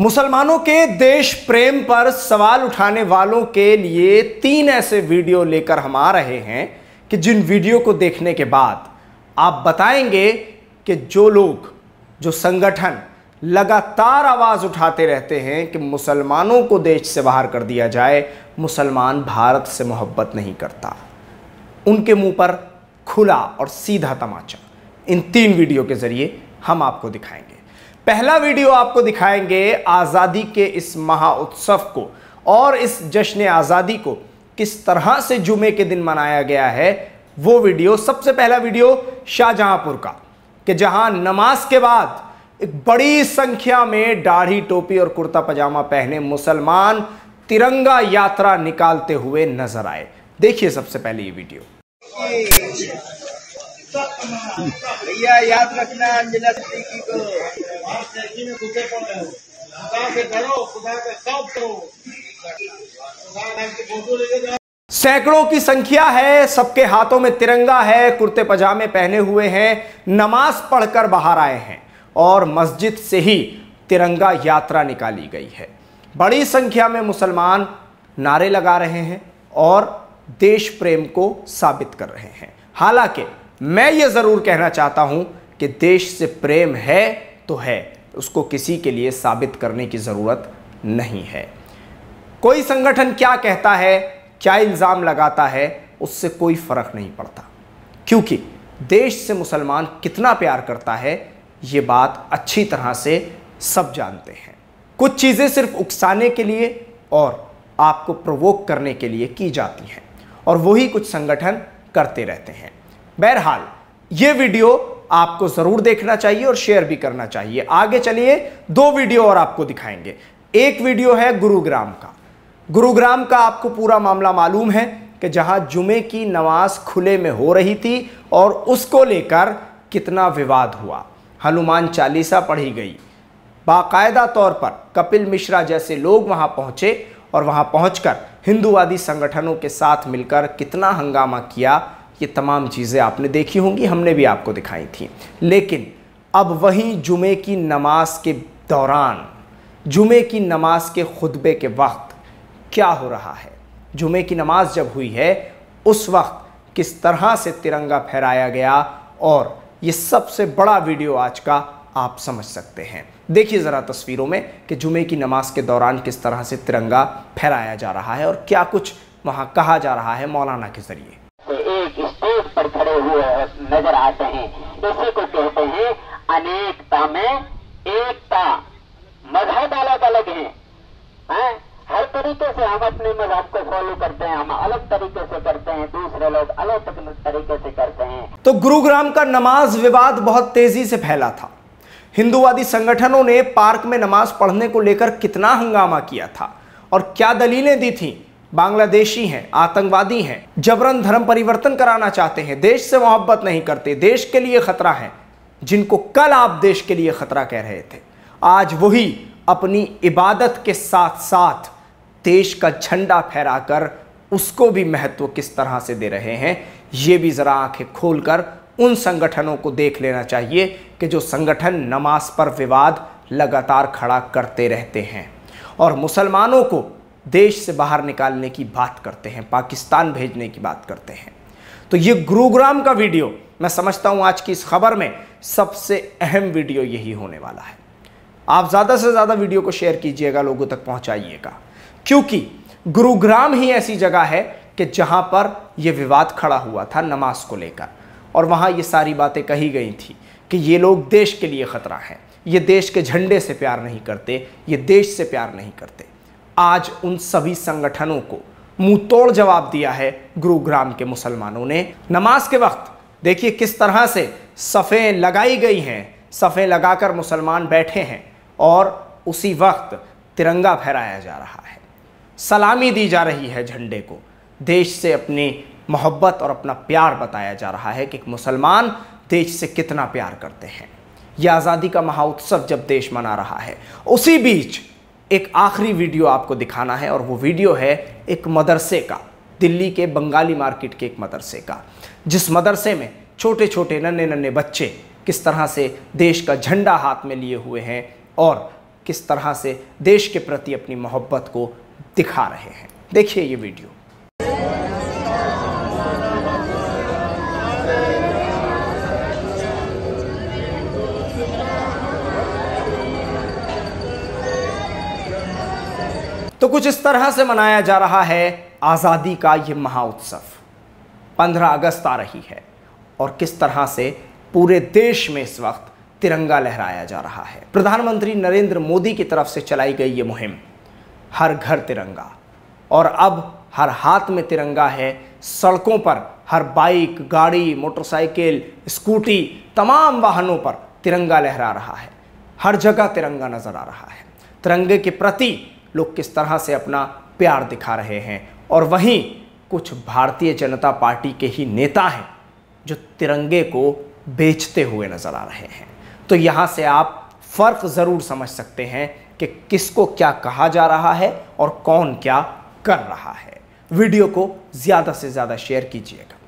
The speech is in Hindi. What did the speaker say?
मुसलमानों के देश प्रेम पर सवाल उठाने वालों के लिए तीन ऐसे वीडियो लेकर हम आ रहे हैं कि जिन वीडियो को देखने के बाद आप बताएंगे कि जो लोग जो संगठन लगातार आवाज़ उठाते रहते हैं कि मुसलमानों को देश से बाहर कर दिया जाए मुसलमान भारत से मोहब्बत नहीं करता उनके मुंह पर खुला और सीधा तमाचा इन तीन वीडियो के ज़रिए हम आपको दिखाएंगे पहला वीडियो आपको दिखाएंगे आज़ादी के इस महा उत्सव को और इस जश्न आज़ादी को किस तरह से जुमे के दिन मनाया गया है वो वीडियो सबसे पहला वीडियो शाहजहांपुर का कि जहां नमाज के बाद एक बड़ी संख्या में दाढ़ी टोपी और कुर्ता पजामा पहने मुसलमान तिरंगा यात्रा निकालते हुए नजर आए देखिए सबसे पहले ये वीडियो भैया याद रखना अंजना सिद्दीकी को की सैकड़ों की संख्या है सबके हाथों में तिरंगा है कुर्ते पजामे पहने हुए हैं नमाज पढ़कर बाहर आए हैं और मस्जिद से ही तिरंगा यात्रा निकाली गई है बड़ी संख्या में मुसलमान नारे लगा रहे हैं और देश प्रेम को साबित कर रहे हैं हालांकि मैं ये ज़रूर कहना चाहता हूँ कि देश से प्रेम है तो है उसको किसी के लिए साबित करने की ज़रूरत नहीं है कोई संगठन क्या कहता है क्या इल्ज़ाम लगाता है उससे कोई फ़र्क नहीं पड़ता क्योंकि देश से मुसलमान कितना प्यार करता है ये बात अच्छी तरह से सब जानते हैं कुछ चीज़ें सिर्फ उकसाने के लिए और आपको प्रवोक करने के लिए की जाती हैं और वही कुछ संगठन करते रहते हैं बहरहाल ये वीडियो आपको जरूर देखना चाहिए और शेयर भी करना चाहिए आगे चलिए दो वीडियो और आपको दिखाएंगे एक वीडियो है गुरुग्राम का गुरुग्राम का आपको पूरा मामला मालूम है कि जहां जुमे की नमाज खुले में हो रही थी और उसको लेकर कितना विवाद हुआ हनुमान चालीसा पढ़ी गई बाकायदा तौर पर कपिल मिश्रा जैसे लोग वहां पहुंचे और वहां पहुंचकर हिंदूवादी संगठनों के साथ मिलकर कितना हंगामा किया ये तमाम चीज़ें आपने देखी होंगी हमने भी आपको दिखाई थी लेकिन अब वही जुमे की नमाज के दौरान जुमे की नमाज के खुतबे के वक्त क्या हो रहा है जुमे की नमाज जब हुई है उस वक्त किस तरह से तिरंगा फहराया गया और ये सबसे बड़ा वीडियो आज का आप समझ सकते हैं देखिए ज़रा तस्वीरों में कि जुमे की नमाज के दौरान किस तरह से तिरंगा फहराया जा रहा है और क्या कुछ वहाँ कहा जा रहा है मौलाना के ज़रिए खड़े हुए नजर आते हैं इसी को कहते हैं अनेकता में एकता मजहब अलग अलग है, है? हर तरीके से हम अपने मजहब को फॉलो करते हैं हम अलग तरीके से करते हैं दूसरे लोग अलग तरीके से करते हैं तो गुरुग्राम का नमाज विवाद बहुत तेजी से फैला था हिंदूवादी संगठनों ने पार्क में नमाज पढ़ने को लेकर कितना हंगामा किया था और क्या दलीलें दी थीं बांग्लादेशी हैं आतंकवादी हैं जबरन धर्म परिवर्तन कराना चाहते हैं देश से मोहब्बत नहीं करते देश के लिए खतरा है जिनको कल आप देश के लिए खतरा कह रहे थे आज वही अपनी इबादत के साथ साथ देश का झंडा फहराकर उसको भी महत्व किस तरह से दे रहे हैं ये भी ज़रा आंखें खोलकर उन संगठनों को देख लेना चाहिए कि जो संगठन नमाज पर विवाद लगातार खड़ा करते रहते हैं और मुसलमानों को देश से बाहर निकालने की बात करते हैं पाकिस्तान भेजने की बात करते हैं तो ये गुरुग्राम का वीडियो मैं समझता हूँ आज की इस खबर में सबसे अहम वीडियो यही होने वाला है आप ज़्यादा से ज़्यादा वीडियो को शेयर कीजिएगा लोगों तक पहुँचाइएगा क्योंकि गुरुग्राम ही ऐसी जगह है कि जहाँ पर यह विवाद खड़ा हुआ था नमाज को लेकर और वहाँ ये सारी बातें कही गई थी कि ये लोग देश के लिए ख़तरा हैं ये देश के झंडे से प्यार नहीं करते ये देश से प्यार नहीं करते आज उन सभी संगठनों को मुंह तोड़ जवाब दिया है गुरुग्राम के मुसलमानों ने नमाज के वक्त देखिए किस तरह से सफ़ें लगाई गई हैं सफ़ें लगाकर मुसलमान बैठे हैं और उसी वक्त तिरंगा फहराया जा रहा है सलामी दी जा रही है झंडे को देश से अपनी मोहब्बत और अपना प्यार बताया जा रहा है कि मुसलमान देश से कितना प्यार करते हैं यह आज़ादी का महा उत्सव जब देश मना रहा है उसी बीच एक आखिरी वीडियो आपको दिखाना है और वो वीडियो है एक मदरसे का दिल्ली के बंगाली मार्केट के एक मदरसे का जिस मदरसे में छोटे छोटे नन्हे नन्हे बच्चे किस तरह से देश का झंडा हाथ में लिए हुए हैं और किस तरह से देश के प्रति अपनी मोहब्बत को दिखा रहे हैं देखिए ये वीडियो तो कुछ इस तरह से मनाया जा रहा है आज़ादी का ये महाउत्सव 15 अगस्त आ रही है और किस तरह से पूरे देश में इस वक्त तिरंगा लहराया जा रहा है प्रधानमंत्री नरेंद्र मोदी की तरफ से चलाई गई ये मुहिम हर घर तिरंगा और अब हर हाथ में तिरंगा है सड़कों पर हर बाइक गाड़ी मोटरसाइकिल स्कूटी तमाम वाहनों पर तिरंगा लहरा रहा है हर जगह तिरंगा नजर आ रहा है तिरंगे के प्रति लोग किस तरह से अपना प्यार दिखा रहे हैं और वहीं कुछ भारतीय जनता पार्टी के ही नेता हैं जो तिरंगे को बेचते हुए नज़र आ रहे हैं तो यहाँ से आप फ़र्क ज़रूर समझ सकते हैं कि किसको क्या कहा जा रहा है और कौन क्या कर रहा है वीडियो को ज़्यादा से ज़्यादा शेयर कीजिएगा